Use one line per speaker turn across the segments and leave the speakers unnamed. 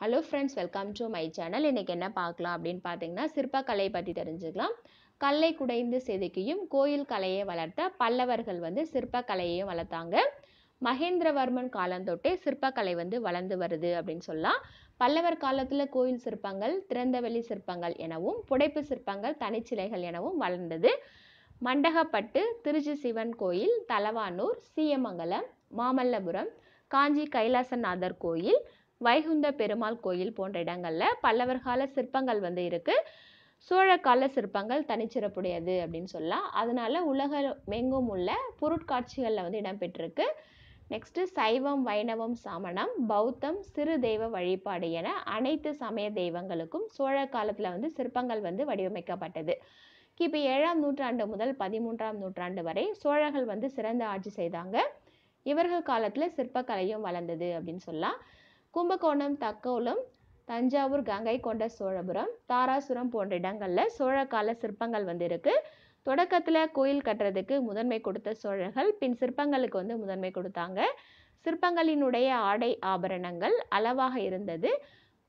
hello friends welcome to my channel இன்றைக்கி என்ன பார்க்கலாம் அப்படின்னு பார்த்தீங்கன்னா சிற்பக்கலை பற்றி தெரிஞ்சுக்கலாம் கல்லை குடைந்து செதுக்கியும் கோயில் கலையை வளர்த்த பல்லவர்கள் வந்து சிற்பக்கலையையும் வளர்த்தாங்க மகேந்திரவர்மன் காலந்தொட்டே சிற்பக்கலை வந்து வளர்ந்து வருது அப்படின்னு சொல்லலாம் பல்லவர் காலத்தில் கோயில் சிற்பங்கள் திறந்தவெளி சிற்பங்கள் எனவும் புடைப்பு சிற்பங்கள் தனிச்சிலைகள் எனவும் வளர்ந்தது மண்டகப்பட்டு திருச்சி சிவன் கோயில் தலவானூர் சீயமங்கலம் மாமல்லபுரம் காஞ்சி கைலாசநாதர் கோயில் வைகுந்த பெருமாள் கோயில் போன்ற இடங்களில் பல்லவர் கால சிற்பங்கள் வந்து இருக்குது கால சிற்பங்கள் தனிச்சிறப்புடையது அப்படின்னு சொல்லலாம் அதனால உலக மெங்கும் உள்ள பொருட்காட்சிகளில் வந்து இடம்பெற்றிருக்கு நெக்ஸ்ட்டு சைவம் வைணவம் சமணம் பௌத்தம் சிறு தெய்வ வழிபாடு என அனைத்து சமய தெய்வங்களுக்கும் சோழ காலத்தில் வந்து சிற்பங்கள் வந்து வடிவமைக்கப்பட்டது கிபி ஏழாம் நூற்றாண்டு முதல் பதிமூன்றாம் நூற்றாண்டு வரை சோழர்கள் வந்து சிறந்த ஆட்சி செய்தாங்க இவர்கள் காலத்தில் சிற்பக்கலையும் வளர்ந்தது அப்படின்னு சொல்லலாம் கும்பகோணம் தக்கோலம் தஞ்சாவூர் கங்கை கொண்ட சோழபுரம் தாராசுரம் போன்ற இடங்களில் சோழ கால சிற்பங்கள் வந்து இருக்குது தொடக்கத்தில் கோயில் கட்டுறதுக்கு முதன்மை கொடுத்த சோழர்கள் பின் சிற்பங்களுக்கு வந்து முதன்மை கொடுத்தாங்க சிற்பங்களினுடைய ஆடை ஆபரணங்கள் அளவாக இருந்தது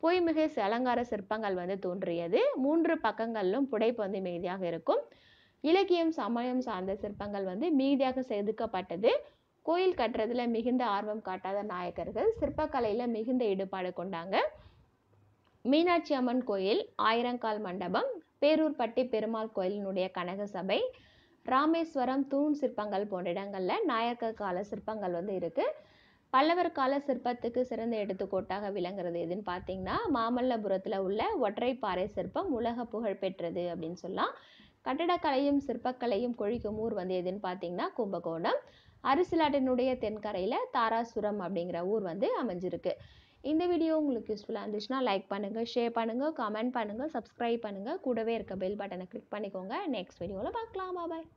பொய்மிகு அலங்கார சிற்பங்கள் வந்து தோன்றியது மூன்று பக்கங்களிலும் புடைப்பு வந்து மிகுதியாக இருக்கும் இலக்கியம் சமயம் சார்ந்த சிற்பங்கள் வந்து மிகுதியாக செதுக்கப்பட்டது கோயில் கட்டுறதுல மிகுந்த ஆர்வம் காட்டாத நாயக்கர்கள் சிற்பக்கலையில் மிகுந்த ஈடுபாடு கொண்டாங்க மீனாட்சி அம்மன் கோயில் ஆயிரங்கால் மண்டபம் பேரூர்பட்டி பெருமாள் கோயிலினுடைய கனக சபை ராமேஸ்வரம் தூண் சிற்பங்கள் போன்ற இடங்களில் நாயக்கர் கால சிற்பங்கள் வந்து இருக்குது பல்லவர் கால சிற்பத்துக்கு சிறந்த எடுத்துக்கோட்டாக விளங்குறது எதுன்னு பார்த்தீங்கன்னா மாமல்லபுரத்தில் உள்ள ஒற்றைப்பாறை சிற்பம் உலக புகழ் பெற்றது அப்படின்னு சொல்லலாம் கட்டடக்கலையும் சிற்பக்கலையும் கொழிக்கும் ஊர் வந்து எதுன்னு பார்த்தீங்கன்னா கும்பகோணம் அரிசிலாட்டினுடைய தென்கரையில் தாராசுரம் அப்படிங்கிற ஊர் வந்து அமைஞ்சிருக்கு இந்த வீடியோ உங்களுக்கு யூஸ்ஃபுல்லாக இருந்துச்சுன்னா லைக் பண்ணுங்கள் ஷேர் பண்ணுங்கள் கமெண்ட் பண்ணுங்கள் சப்ஸ்கிரைப் பண்ணுங்கள் கூடவே இருக்க பெல் பட்டனை கிளிக் பண்ணிக்கோங்க நெக்ஸ்ட் வீடியோவில் பார்க்கலாம் பாய்